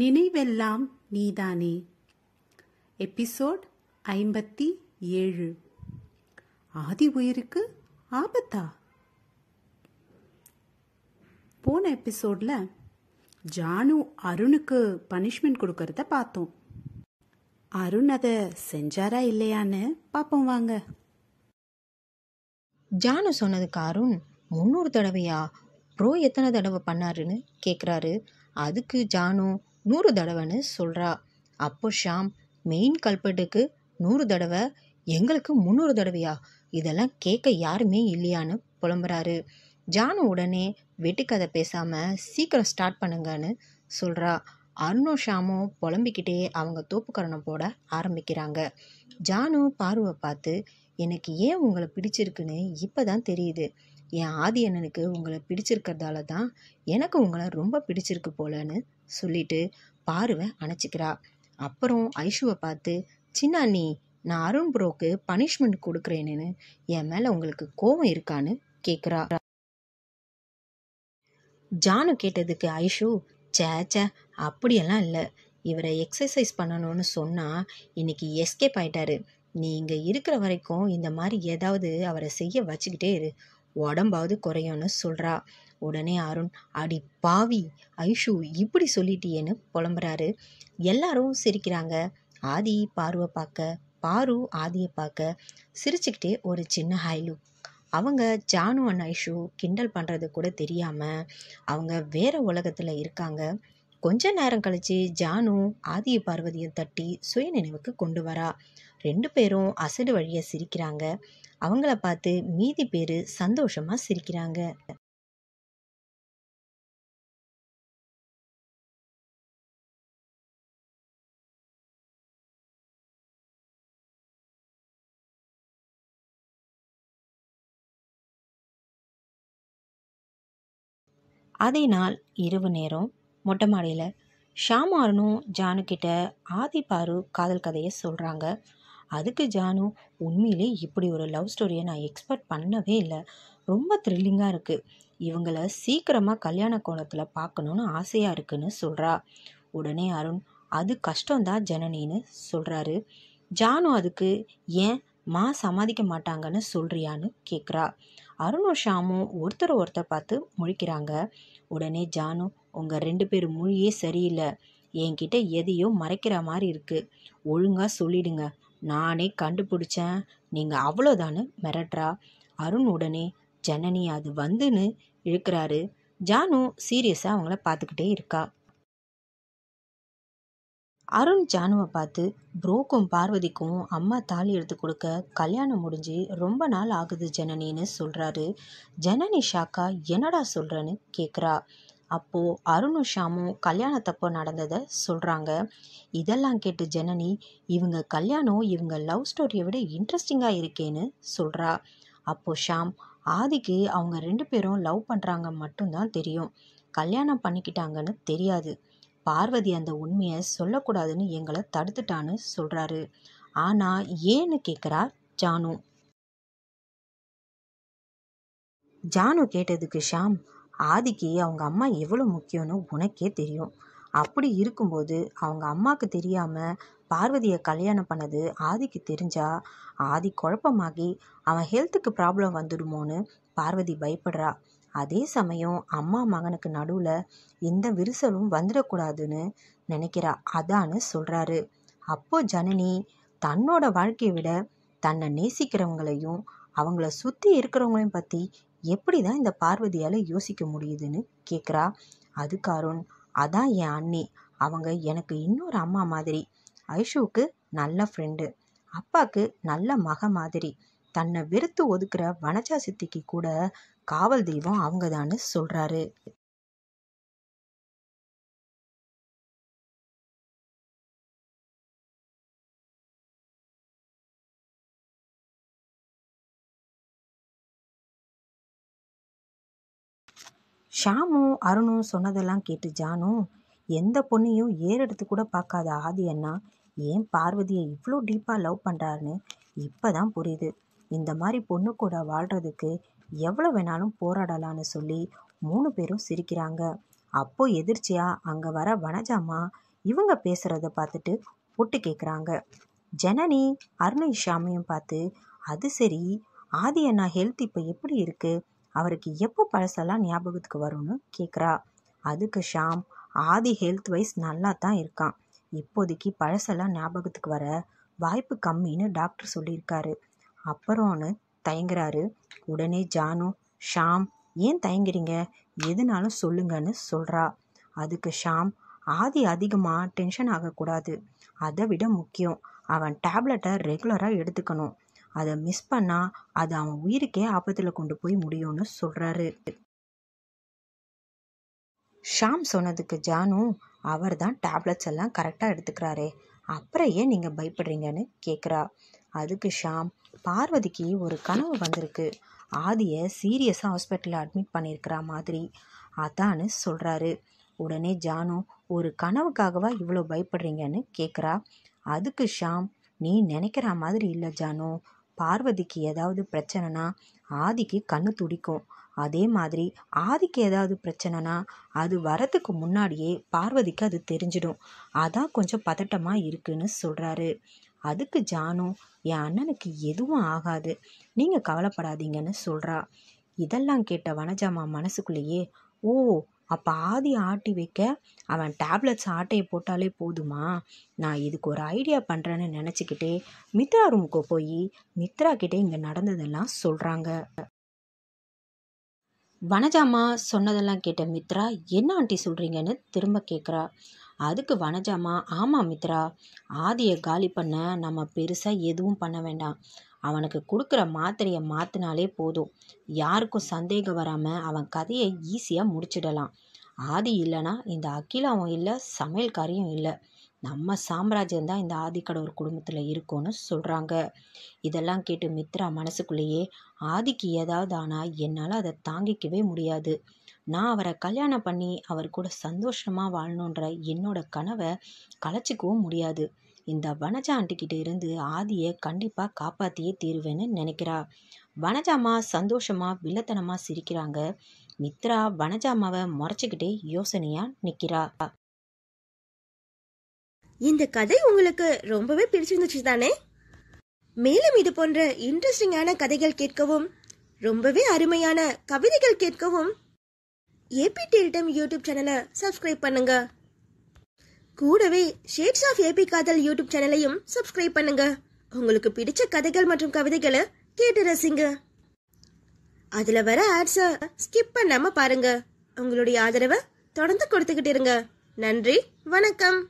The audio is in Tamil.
நினைவெல்லாம் நீதானே எபிசோட் ஐம்பத்தி ஏழு ஆதி உயிருக்கு ஆபத்தா போன எபிசோட்ல ஜானு அருணுக்கு பனிஷ்மெண்ட் கொடுக்கறத பார்த்தோம் அருண் அதை செஞ்சாரா இல்லையான்னு பார்ப்போம் வாங்க ஜானு சொன்னதுக்கு அருண் முன்னூறு தடவையா ப்ரோ எத்தனை தடவை பண்ணாருன்னு கேட்குறாரு அதுக்கு ஜானு நூறு தடவைன்னு சொல்கிறா அப்போ ஷாம் மெயின் கல்பட்டுக்கு நூறு தடவை எங்களுக்கு முந்நூறு தடவையா இதெல்லாம் கேட்க யாருமே இல்லையான்னு புலம்புறாரு ஜானு உடனே வெட்டுக்கதை பேசாமல் சீக்கிரம் ஸ்டார்ட் பண்ணுங்கன்னு சொல்கிறா அருணும் ஷாமும் புலம்பிக்கிட்டே அவங்க தோப்புக்கரணம் போட ஆரம்பிக்கிறாங்க ஜானு பார்வை பார்த்து எனக்கு ஏன் உங்களை பிடிச்சிருக்குன்னு இப்போ தான் தெரியுது என் ஆதி அண்ணனுக்கு உங்களை பிடிச்சிருக்கிறதால தான் எனக்கு உங்களை ரொம்ப பிடிச்சிருக்கு போலன்னு சொல்லிட்டு பார்வை அணைச்சிக்கிறா அப்புறம் ஐஷுவை பார்த்து சின்ன அண்ணி நான் அருண் ப்ரோக்கு பனிஷ்மெண்ட் கொடுக்குறேன்னு என் மேலே உங்களுக்கு கோவம் இருக்கான்னு கேட்குறா ஜானு கேட்டதுக்கு ஐஷு சே சே அப்படியெல்லாம் இல்லை இவரை எக்ஸசைஸ் பண்ணணும்னு சொன்னால் இன்னைக்கு எஸ்கேப் ஆயிட்டாரு நீ இருக்கிற வரைக்கும் இந்த மாதிரி ஏதாவது அவரை செய்ய வச்சுக்கிட்டே இரு உடம்பாவது குறையும்னு சொல்கிறா உடனே அருண் அடி பாவி ஐஷு இப்படி சொல்லிட்டியேன்னு புலம்புறாரு எல்லாரும் சிரிக்கிறாங்க ஆதி பார்வை பார்க்க பாரு ஆதியை பார்க்க சிரிச்சுக்கிட்டே ஒரு சின்ன ஹைலு அவங்க ஜானு அண்ட் ஐஷு கிண்டல் பண்ணுறது கூட தெரியாமல் அவங்க வேறு உலகத்தில் இருக்காங்க கொஞ்ச நேரம் கழித்து ஜானு ஆதிய பார்வதியை தட்டி சுய நினைவுக்கு கொண்டு வரா ரெண்டு பேரும் அசடு வழியாக சிரிக்கிறாங்க அவங்கள பார்த்து மீதி பேர் சந்தோஷமாக சிரிக்கிறாங்க அதே நாள் இரவு நேரம் மொட்டை மாடியில் ஷாமாரனும் ஜானுக்கிட்ட ஆதிபாரு ஆதி பாரு காதல் கதையை சொல்கிறாங்க அதுக்கு ஜானு உண்மையிலே இப்படி ஒரு லவ் ஸ்டோரியை நான் எக்ஸ்பெக்ட் பண்ணவே இல்லை ரொம்ப த்ரில்லிங்காக இருக்குது இவங்கள சீக்கிரமாக கல்யாண கோணத்தில் பார்க்கணுன்னு ஆசையாக இருக்குன்னு சொல்கிறா உடனே அருண் அது கஷ்டம்தான் ஜனனின்னு சொல்கிறாரு ஜானு அதுக்கு ஏன் மா சமாதிக்க மாட்டாங்கன்னு சொல்கிறியான்னு கேட்குறா அருணும் ஷாமும் ஒருத்தர் ஒருத்தர் பார்த்து முழிக்கிறாங்க உடனே ஜானு உங்கள் ரெண்டு பேர் மொழியே சரியில்லை என்கிட்ட எதையோ மறைக்கிற மாதிரி இருக்குது ஒழுங்காக சொல்லிடுங்க நானே கண்டுபிடிச்சேன் நீங்கள் அவ்வளோதான்னு மிரட்டுறா அருண் உடனே ஜனனி அது வந்துன்னு இழுக்கிறாரு ஜானு சீரியஸாக அவங்கள பார்த்துக்கிட்டே இருக்கா அருண் ஜானுவை பார்த்து புரோக்கும் பார்வதிக்கும் அம்மா தாலி எடுத்து கொடுக்க கல்யாணம் முடிஞ்சு ரொம்ப நாள் ஆகுது ஜனனின்னு சொல்கிறாரு ஜனனி ஷாக்கா என்னடா சொல்கிறேன்னு கேட்குறா அப்போது அருணும் ஷாமும் கல்யாணத்தப்போ நடந்ததை சொல்கிறாங்க இதெல்லாம் கேட்டு ஜனனி இவங்க கல்யாணம் இவங்க லவ் ஸ்டோரியை விட இன்ட்ரெஸ்டிங்காக இருக்கேன்னு சொல்கிறா அப்போது ஷாம் ஆதிக்கு அவங்க ரெண்டு பேரும் லவ் பண்ணுறாங்க மட்டும்தான் தெரியும் கல்யாணம் பண்ணிக்கிட்டாங்கன்னு தெரியாது பார்வதி அந்த உண்மையை சொல்லக்கூடாதுன்னு எங்களை தடுத்துட்டான்னு சொல்கிறாரு ஆனால் ஏன்னு கேட்குறா ஜானு ஜானு கேட்டதுக்கு ஷாம் ஆதிக்கு அவங்க அம்மா எவ்வளோ முக்கியம்னு உனக்கே தெரியும் அப்படி இருக்கும்போது அவங்க அம்மாவுக்கு தெரியாமல் பார்வதியை கல்யாணம் பண்ணது ஆதிக்கு தெரிஞ்சா ஆதி குழப்பமாகி அவன் ஹெல்த்துக்கு ப்ராப்ளம் வந்துடுமோன்னு பார்வதி பயப்படுறா அதே சமயம் அம்மா மகனுக்கு நடுவில் எந்த விரிசலும் வந்துடக்கூடாதுன்னு நினைக்கிறா அதான்னு சொல்கிறாரு அப்போ ஜனனி தன்னோட வாழ்க்கையை விட தன்னை நேசிக்கிறவங்களையும் அவங்கள சுற்றி இருக்கிறவங்களையும் பற்றி எப்படி தான் இந்த பார்வதியால் யோசிக்க முடியுதுன்னு கேட்குறா அதுக்கு அருண் அதான் என் அண்ணி அவங்க எனக்கு இன்னொரு அம்மா மாதிரி ஐஷுவுக்கு நல்ல ஃப்ரெண்டு அப்பாவுக்கு நல்ல மக மாதிரி தன்னை வெறுத்து ஒதுக்குற வனஜா சித்திக்கு கூட காவல் தெய்வம் அவங்க தான் சொல்கிறாரு ஷாமும் அருணும் சொன்னதெல்லாம் கேட்டு ஜானும் எந்த பொண்ணையும் ஏறெடுத்து கூட பார்க்காத ஆதி அண்ணா ஏன் பார்வதியை இவ்வளோ டீப்பாக லவ் பண்ணுறாருன்னு இப்போ தான் புரியுது இந்த மாதிரி பொண்ணு கூட வாழ்கிறதுக்கு எவ்வளோ வேணாலும் போராடலான்னு சொல்லி மூணு பேரும் சிரிக்கிறாங்க அப்போ எதிர்ச்சியாக அங்கே வர வனஜாமா இவங்க பேசுகிறத பார்த்துட்டு ஒட்டு கேட்குறாங்க ஜனனி அருணை ஷாமியும் பார்த்து அது சரி ஆதி அண்ணா ஹெல்த் இப்போ எப்படி இருக்குது அவருக்கு எப்போ பழசெல்லாம் ஞாபகத்துக்கு வரும்னு கேட்குறா அதுக்கு ஷாம் ஆதி ஹெல்த் வைஸ் நல்லா தான் இருக்கான் இப்போதைக்கு பழசெல்லாம் ஞாபகத்துக்கு வர வாய்ப்பு கம்மின்னு டாக்டர் சொல்லியிருக்காரு அப்புறம்னு தயங்குறாரு உடனே ஜானு ஷாம் ஏன் தயங்குறீங்க எதுனாலும் சொல்லுங்கன்னு சொல்கிறா அதுக்கு ஷாம் ஆதி அதிகமாக டென்ஷன் ஆகக்கூடாது அதை விட முக்கியம் அவன் டேப்லெட்டை ரெகுலராக எடுத்துக்கணும் அதை மிஸ் பண்ணால் அது அவன் உயிருக்கே ஆபத்தில் கொண்டு போய் முடியும்னு சொல்கிறாரு ஷாம் சொன்னதுக்கு ஜானு அவர் தான் டேப்லெட்ஸ் எல்லாம் கரெக்டாக எடுத்துக்கிறாரே அப்புறம் ஏன் நீங்கள் பயப்படுறீங்கன்னு கேட்குறா அதுக்கு ஷாம் பார்வதிக்கு ஒரு கனவு வந்திருக்கு ஆதியை சீரியஸாக ஹாஸ்பிட்டலில் அட்மிட் பண்ணியிருக்கிறா மாதிரி அதான்னு சொல்கிறாரு உடனே ஜானு ஒரு கனவுக்காகவா இவ்வளோ பயப்படுறீங்கன்னு கேட்குறா அதுக்கு ஷாம் நீ நினைக்கிற மாதிரி இல்லை ஜானு பார்வதிக்கு ஏதாவது பிரச்சனைனா ஆதிக்கு கண்ணு துடிக்கும் அதே மாதிரி ஆதிக்கு ஏதாவது பிரச்சனைனா அது வரத்துக்கு முன்னாடியே பார்வதிக்கு அது தெரிஞ்சிடும் அதான் கொஞ்சம் பதட்டமாக இருக்குன்னு சொல்கிறாரு அதுக்கு ஜானும் என் அண்ணனுக்கு எதுவும் ஆகாது நீங்கள் கவலைப்படாதீங்கன்னு சொல்கிறா இதெல்லாம் கேட்ட வனஜாமா மனசுக்குள்ளேயே ஓ அப்போ ஆதி ஆட்டி வைக்க அவன் டேப்லெட்ஸ் ஆட்டையை போட்டாலே போதுமா நான் இதுக்கு ஒரு ஐடியா பண்ணுறேன்னு நினச்சிக்கிட்டே மித்ரா ரூமுக்கு போய் மித்ரா கிட்டே இங்கே நடந்ததெல்லாம் சொல்கிறாங்க வனஜாமா சொன்னதெல்லாம் கேட்ட மித்ரா என்ன ஆண்டி சொல்கிறீங்கன்னு திரும்ப கேட்குறா அதுக்கு வனஜாமா ஆமாம் மித்ரா ஆதியை காலி பண்ண நம்ம பெருசாக எதுவும் பண்ண வேண்டாம் அவனுக்கு கொடுக்குற மாத்திரையை மாற்றினாலே போதும் யாருக்கும் சந்தேகம் வராமல் அவன் கதையை ஈஸியாக முடிச்சிடலாம் ஆதி இல்லைன்னா இந்த அகிலாவும் இல்லை சமையல்காரியும் இல்லை நம்ம சாம்ராஜ்யம் தான் இந்த ஆதிக்கடவுர் குடும்பத்தில் இருக்கும்னு சொல்கிறாங்க இதெல்லாம் கேட்டு மித்ரா மனசுக்குள்ளேயே ஆதிக்கு ஏதாவது ஆனால் என்னால் அதை தாங்கிக்கவே முடியாது நான் அவரை கல்யாணம் பண்ணி அவர் கூட சந்தோஷமாக வாழணுன்ற என்னோட கனவை கலைச்சிக்கவும் முடியாது இந்த வனஜா ஆண்டிக்கிட்ட இருந்து ஆதியை கண்டிப்பாக காப்பாற்றியே தீருவேன்னு நினைக்கிறா வனஜாமா சந்தோஷமாக வில்லத்தனமாக சிரிக்கிறாங்க மித்ரா வனஜாமாவை முறைச்சிக்கிட்டே யோசனையாக நிற்கிறா இந்த கதை உங்களுக்கு ரொம்பவே பிடிச்சிருந்துச்சு தானே மேலும் இது போன்ற இன்ட்ரெஸ்டிங்கான கதைகள் கேட்கவும் ரொம்பவே அருமையான கவிதைகள் கேட்கவும் ஏபி டெல்டம் யூடியூப் சேனலை சப்ஸ்கிரைப் பண்ணுங்க கூடவே ஷேட்ஸ் ஆஃப் ஏபி காதல் யூடியூப் சேனலையும் சப்ஸ்கிரைப் பண்ணுங்க உங்களுக்கு பிடிச்ச கதைகள் மற்றும் கவிதைகளை கேட்டு ரசிங்க அதுல வர ஆட்ஸை ஸ்கிப் பண்ணாம பாருங்க உங்களுடைய ஆதரவை தொடர்ந்து கொடுத்துக்கிட்டு இருங்க நன்றி வணக்கம்